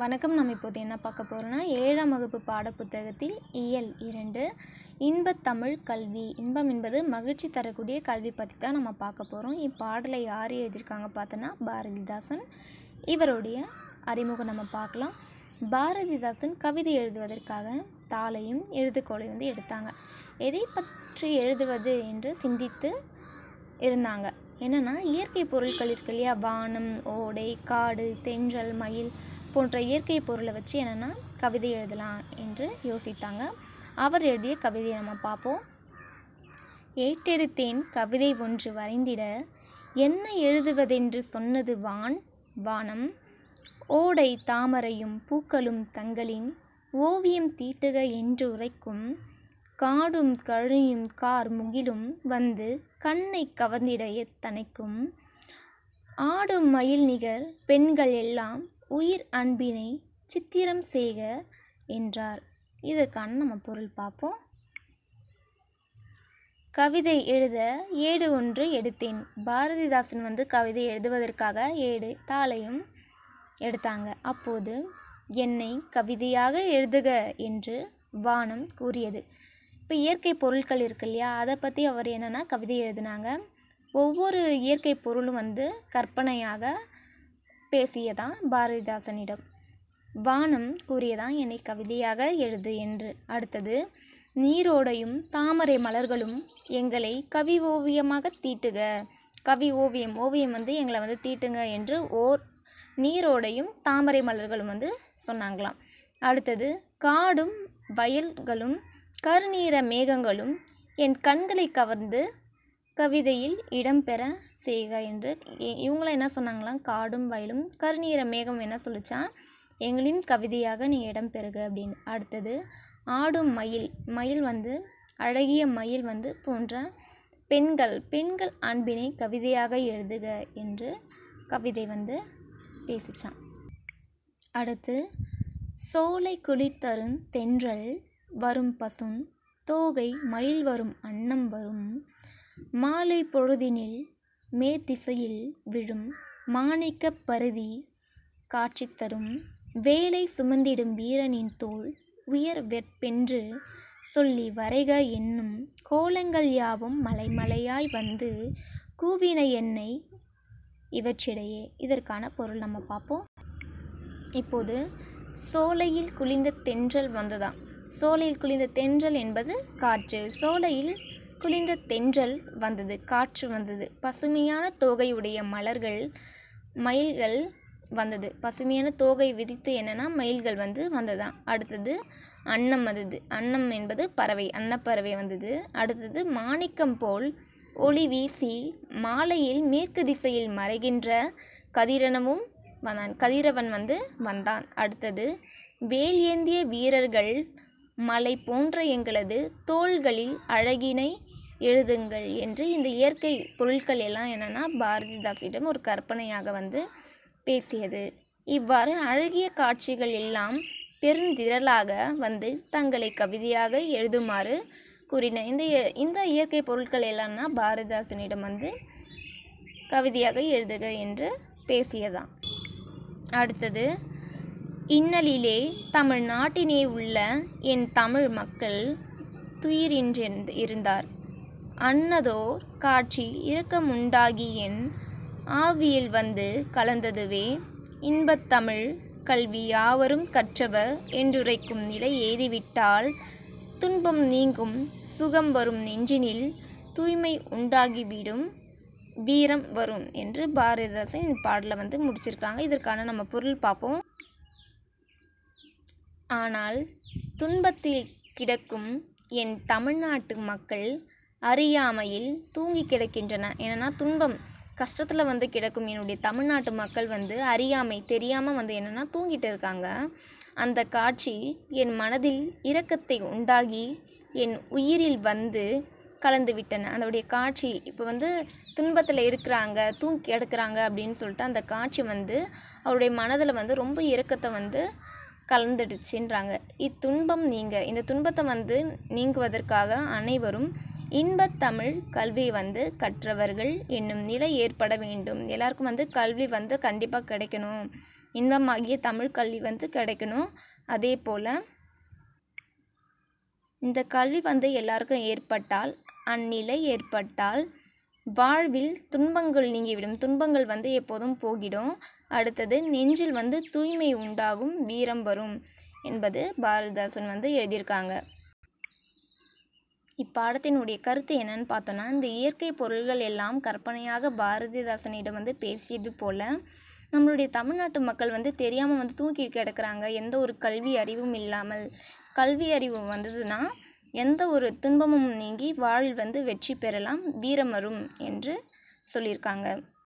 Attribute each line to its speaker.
Speaker 1: வணக்கம் நம்ம இப்போது என்ன பார்க்க போகிறோன்னா ஏழாம் வகுப்பு பாடப்புத்தகத்தில் இயல் இரண்டு இன்பத்தமிழ் கல்வி இன்பம் என்பது மகிழ்ச்சி தரக்கூடிய கல்வி பற்றி தான் நம்ம பார்க்க போகிறோம் இப்பாடலை யார் எழுதியிருக்காங்க பார்த்தோன்னா பாரதிதாசன் இவருடைய அறிமுகம் நம்ம பார்க்கலாம் பாரதிதாசன் கவிதை எழுதுவதற்காக தாளையும் எழுதுகோலை வந்து எடுத்தாங்க எதை பற்றி எழுதுவது என்று சிந்தித்து இருந்தாங்க என்னென்னா இயற்கை பொருட்கள் இருக்கு இல்லையா வானம் ஓடை காடு தென்றல் மயில் போன்ற இயற்கை பொருளை வச்சு என்னென்னா கவிதை எழுதலாம் என்று யோசித்தாங்க அவர் எழுதிய கவிதையை நம்ம பார்ப்போம் ஏற்றெடுத்தேன் கவிதை ஒன்று வரைந்திட என்ன எழுதுவதென்று சொன்னது வான் வானம் ஓடை தாமரையும் பூக்களும் தங்களின் ஓவியம் தீட்டுக என்று உரைக்கும் காடும் கழியும் கார் முகிலும் வந்து கண்ணை கவர்ந்திட எத்தனைக்கும் ஆடும் மயில் நிகர் பெண்கள் எல்லாம் உயிர் அன்பினை சித்திரம் செய்க என்றார் இதற்கான நம்ம பொருள் பார்ப்போம் கவிதை எழுத ஏடு ஒன்று எடுத்தேன் பாரதிதாசன் வந்து கவிதை எழுதுவதற்காக ஏடு தாளையும் எடுத்தாங்க அப்போது என்னை கவிதையாக எழுதுக என்று வானம் கூறியது இப்போ இயற்கை பொருட்கள் இருக்கு இல்லையா அதை பற்றி அவர் என்னென்னா கவிதை எழுதினாங்க ஒவ்வொரு இயற்கை பொருளும் வந்து கற்பனையாக பேசியதான் பாரதிதாசனிடம் வானம் கூறியதான் என்னை கவிதையாக எழுது என்று அடுத்தது நீரோடையும் தாமரை மலர்களும் எங்களை கவி ஓவியமாக தீட்டுக கவி ஓவியம் ஓவியம் வந்து எங்களை வந்து தீட்டுங்க என்று ஓர் நீரோடையும் தாமரை மலர்களும் வந்து சொன்னாங்களாம் அடுத்தது காடும் வயல்களும் கருநீர மேகங்களும் என் கண்களை கவர்ந்து கவிதையில் இடம்பெற செய்க என்று இவங்களாம் என்ன சொன்னாங்களாம் காடும் வயலும் கருணீர மேகம் என்ன சொல்லிச்சான் எங்களையும் கவிதையாக நீ இடம் பெறுக அப்படின்னு அடுத்தது ஆடும் மயில் மயில் வந்து அழகிய மயில் வந்து போன்ற பெண்கள் பெண்கள் அன்பினை கவிதையாக எழுதுக என்று கவிதை வந்து பேசிச்சான் அடுத்து சோலை குளிர்த்தரும் தென்றல் வரும் பசும் தோகை மயில் வரும் அன்னம் வரும் மாலை பொழுதினில் மேற்திசையில் விழும் மாணிக்கப் பருதி காட்சி தரும் வேலை சுமந்திடும் வீரனின் தோல் உயர் வெற்பென்று சொல்லி வரைக என்னும் கோலங்கள் யாவும் மலைமலையாய் வந்து கூவின எண்ணெய் இவற்றிடையே இதற்கான பொருள் நம்ம பார்ப்போம் இப்போது சோலையில் குளிந்த தென்றல் வந்ததாம் சோலையில் குளிந்த தென்றல் என்பது காற்று சோலையில் குளிர்ந்த தென்றல் வந்தது காற்று வந்தது பசுமையான தோகையுடைய மலர்கள் மயில்கள் வந்தது பசுமையான தோகை விரித்து என்னென்னா மயில்கள் வந்து வந்ததாம் அடுத்தது அன்னம் வந்தது அன்னம் என்பது பறவை அன்னப்பறவை வந்தது அடுத்தது மாணிக்கம் போல் ஒளி வீசி மாலையில் மேற்கு திசையில் மறைகின்ற கதிரனவும் வந்தான் கதிரவன் வந்து வந்தான் அடுத்தது வேல் ஏந்திய வீரர்கள் மலை போன்ற எங்களது தோள்களில் அழகினை எழுதுங்கள் என்று இந்த இயற்கை பொருட்கள் எல்லாம் என்னென்னா பாரதிதாசிடம் ஒரு கற்பனையாக வந்து பேசியது இவ்வாறு அழகிய காட்சிகள் எல்லாம் பெருந்திரளாக வந்து தங்களை கவிதையாக எழுதுமாறு கூறின இந்த இந்த இயற்கை பொருட்கள் எல்லாம்னா பாரதிதாசனிடம் வந்து கவிதையாக எழுதுக என்று பேசியதாம் அடுத்தது இன்னலிலே தமிழ்நாட்டினே உள்ள என் தமிழ் மக்கள் துயிரின்றி இருந்தார் அன்னதோர் காட்சி உண்டாகி என் ஆவியில் வந்து கலந்ததுவே இன்பத்தமிழ் கல்வி யாவரும் கற்றவர் என்றுரைக்கும் நிலை ஏறிவிட்டால் துன்பம் நீங்கும் சுகம் வரும் நெஞ்சினில் தூய்மை உண்டாகிவிடும் வீரம் வரும் என்று பாரதிதாசன் இந்த பாடலை வந்து முடிச்சிருக்காங்க இதற்கான நம்ம பொருள் பார்ப்போம் ஆனால் துன்பத்தில் கிடக்கும் என் தமிழ்நாட்டு மக்கள் அறியாமையில் தூங்கி கிடக்கின்றன என்னென்னா துன்பம் கஷ்டத்தில் வந்து கிடக்கும் என்னுடைய தமிழ்நாட்டு மக்கள் வந்து அறியாமை தெரியாமல் வந்து என்னென்னா தூங்கிட்டு இருக்காங்க அந்த காட்சி என் மனதில் இரக்கத்தை உண்டாகி என் உயிரில் வந்து கலந்து விட்டன அதோடைய காட்சி இப்போ வந்து துன்பத்தில் இருக்கிறாங்க தூங்கி கிடக்கிறாங்க அப்படின்னு சொல்லிட்டு அந்த காட்சி வந்து அவருடைய மனதில் வந்து ரொம்ப இரக்கத்தை வந்து கலந்துடுச்சுன்றாங்க இத்துன்பம் நீங்க இந்த துன்பத்தை வந்து நீங்குவதற்காக அனைவரும் இன்பத்தமிழ் கல்வி வந்து கற்றவர்கள் என்னும் நிலை ஏற்பட வேண்டும் எல்லாருக்கும் வந்து கல்வி வந்து கண்டிப்பாக கிடைக்கணும் இன்பமாகிய தமிழ் கல்வி வந்து கிடைக்கணும் அதே போல் இந்த கல்வி வந்து எல்லாருக்கும் ஏற்பட்டால் அந்நிலை ஏற்பட்டால் வாழ்வில் துன்பங்கள் நீங்கிவிடும் துன்பங்கள் வந்து எப்போதும் போகிடும் அடுத்தது நெஞ்சில் வந்து தூய்மை உண்டாகும் வீரம் வரும் என்பது பாரதிதாசன் வந்து எழுதியிருக்காங்க இப்பாடத்தினுடைய கருத்து என்னன்னு பார்த்தோன்னா இந்த இயற்கை பொருள்கள் எல்லாம் கற்பனையாக பாரதிதாசனிடம் வந்து பேசியது போல் நம்மளுடைய தமிழ்நாட்டு மக்கள் வந்து தெரியாமல் வந்து தூக்கி கிடக்குறாங்க எந்த ஒரு கல்வி அறிவும் இல்லாமல் கல்வி அறிவு வந்ததுன்னா எந்த ஒரு துன்பமும் நீங்கி வாழ் வந்து வெற்றி பெறலாம் வீரமரும் என்று சொல்லியிருக்காங்க